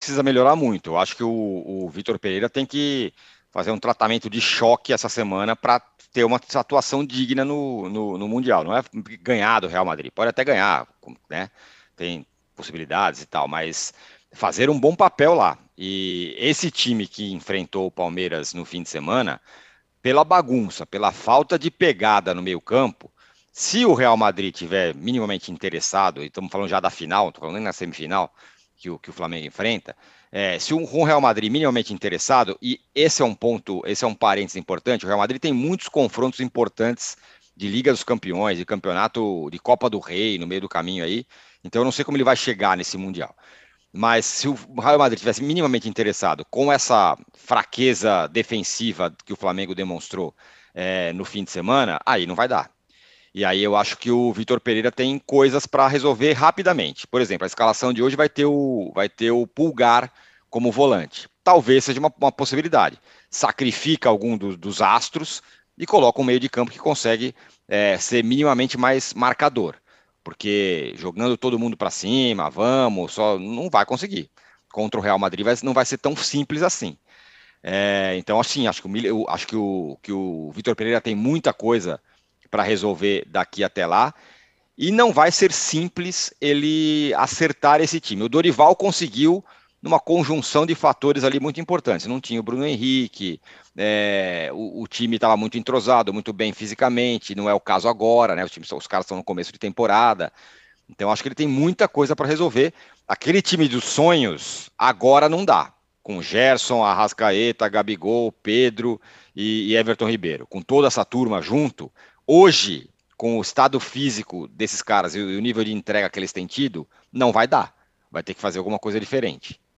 precisa melhorar muito. Eu acho que o, o Vitor Pereira tem que fazer um tratamento de choque essa semana para ter uma atuação digna no, no, no, Mundial. Não é ganhar do Real Madrid, pode até ganhar, né? Tem possibilidades e tal, mas fazer um bom papel lá. E esse time que enfrentou o Palmeiras no fim de semana, pela bagunça, pela falta de pegada no meio-campo, se o Real Madrid tiver minimamente interessado, e estamos falando já da final, não estou falando nem na semifinal, que o, que o Flamengo enfrenta, é, se um, um Real Madrid minimamente interessado, e esse é um ponto, esse é um parênteses importante, o Real Madrid tem muitos confrontos importantes de Liga dos Campeões, de campeonato de Copa do Rei no meio do caminho aí, então eu não sei como ele vai chegar nesse Mundial. Mas se o Real Madrid tivesse minimamente interessado com essa fraqueza defensiva que o Flamengo demonstrou é, no fim de semana, aí não vai dar. E aí eu acho que o Vitor Pereira tem coisas para resolver rapidamente. Por exemplo, a escalação de hoje vai ter o, vai ter o Pulgar como volante. Talvez seja uma, uma possibilidade. Sacrifica algum do, dos astros e coloca um meio de campo que consegue é, ser minimamente mais marcador. Porque jogando todo mundo para cima, vamos, só não vai conseguir. Contra o Real Madrid vai, não vai ser tão simples assim. É, então, assim, acho que o, acho que o, que o Vitor Pereira tem muita coisa para resolver daqui até lá. E não vai ser simples ele acertar esse time. O Dorival conseguiu numa conjunção de fatores ali muito importantes. Não tinha o Bruno Henrique, é, o, o, time estava muito entrosado, muito bem fisicamente, não é o caso agora, né? Os, times, os caras estão no começo de temporada. Então acho que ele tem muita coisa para resolver. Aquele time dos sonhos agora não dá. Com Gerson, Arrascaeta, Gabigol, Pedro e, e Everton Ribeiro. Com toda essa turma junto, hoje, com o estado físico desses caras e o nível de entrega que eles têm tido, não vai dar. Vai ter que fazer alguma coisa diferente.